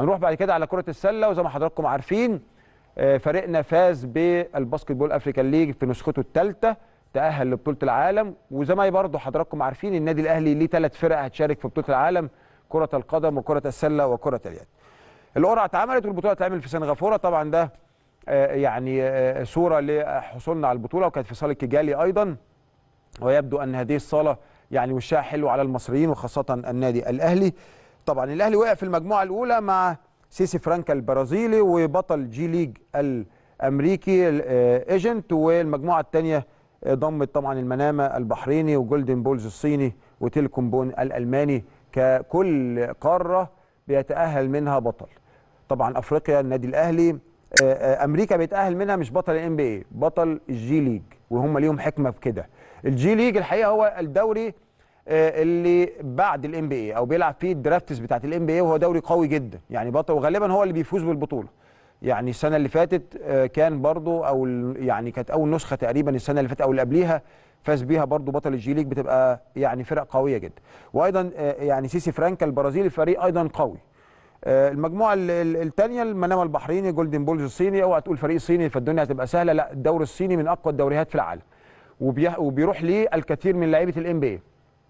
هنروح بعد كده على كرة السلة وزي ما حضراتكم عارفين آه، فريقنا فاز بالباسكت بول افريكان ليج في نسخته الثالثه تأهل لبطولة العالم وزي ما برضه حضراتكم عارفين النادي الاهلي ليه ثلاث فرق هتشارك في بطولة العالم كرة القدم وكرة السلة وكرة اليد. القرعة اتعملت والبطولة اتعمل في سنغافورة طبعا ده آه، يعني آه، صورة لحصولنا على البطولة وكانت في صالة كيجالي أيضا ويبدو أن هذه الصالة يعني وشها حلو على المصريين وخاصة النادي الأهلي طبعا الاهلي وقع في المجموعه الاولى مع سيسي فرانكا البرازيلي وبطل جي ليج الامريكي ايجنت والمجموعه الثانيه ضمت طبعا المنامه البحريني وجولدن بولز الصيني وتيلكوم بون الالماني ككل قاره بيتاهل منها بطل طبعا افريقيا النادي الاهلي آه، آه، امريكا بيتاهل منها مش بطل الان بي بطل الجي ليج وهم ليهم حكمه في كده الجي ليج الحقيقه هو الدوري آه، اللي بعد الام بي اي او بيلعب فيه الدرافتس بتاعت الام بي اي وهو دوري قوي جدا يعني بطل وغالبا هو اللي بيفوز بالبطوله يعني السنه اللي فاتت آه، كان برضو او يعني كانت اول نسخه تقريبا السنه اللي فاتت او اللي قبليها فاز بيها برضو بطل الجي ليج بتبقى يعني فرق قويه جدا وايضا آه، يعني سيسي فرانكا البرازيلي الفريق ايضا قوي المجموعه الثانيه المنامه البحريني جولدن بولز الصيني اوعى تقول فريق صيني فالدنيا هتبقى سهله لا الدوري الصيني من اقوى الدوريات في العالم وبيروح ليه الكثير من لعيبه الام بي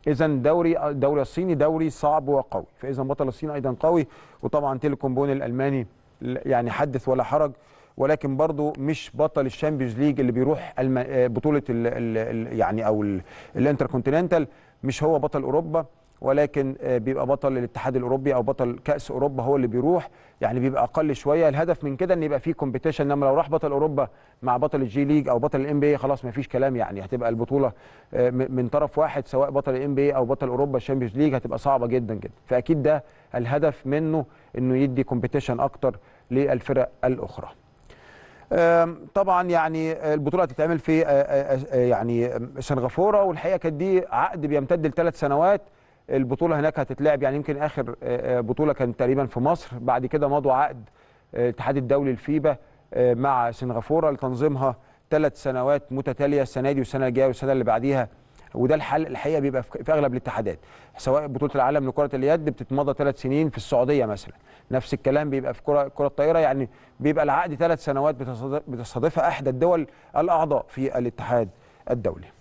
اذا دوري الدوري الصيني دوري صعب وقوي فاذا بطل الصين ايضا قوي وطبعا تيليكوم بون الالماني يعني حدث ولا حرج ولكن برضه مش بطل الشامبيونز ليج اللي بيروح آه، بطوله ال ال يعني او الانتركونتيننتال مش هو بطل اوروبا ولكن آه، بيبقى بطل الاتحاد الاوروبي او بطل كاس اوروبا هو اللي بيروح يعني بيبقى اقل شويه الهدف من كده ان يبقى في كومبيتيشن انما لو راح بطل اوروبا مع بطل الجي ليج او بطل الام بي خلاص ما فيش كلام يعني هتبقى البطوله آه، من طرف واحد سواء بطل الام بي او بطل اوروبا الشامبيونز ليج هتبقى صعبه جدا جدا فاكيد ده الهدف منه انه يدي كومبيتيشن اكتر للفرق الاخرى طبعا يعني البطوله هتتعمل في يعني سنغافوره والحقيقه كانت دي عقد بيمتد لثلاث سنوات البطوله هناك هتتلعب يعني يمكن اخر آه، آه، بطوله كانت تقريبا في مصر بعد كده مضوا عقد آه، الاتحاد الدولي الفيبا مع سنغافوره لتنظيمها ثلاث سنوات متتاليه السنه دي والسنه الجايه والسنه اللي بعديها وده الحل الحقيقه بيبقى في اغلب الاتحادات سواء بطوله العالم لكره اليد بتتمضى ثلاث سنين في السعوديه مثلا نفس الكلام بيبقى في كره كره الطايره يعني بيبقى العقد ثلاث سنوات بتستضيفها احدى الدول الاعضاء في الاتحاد الدولي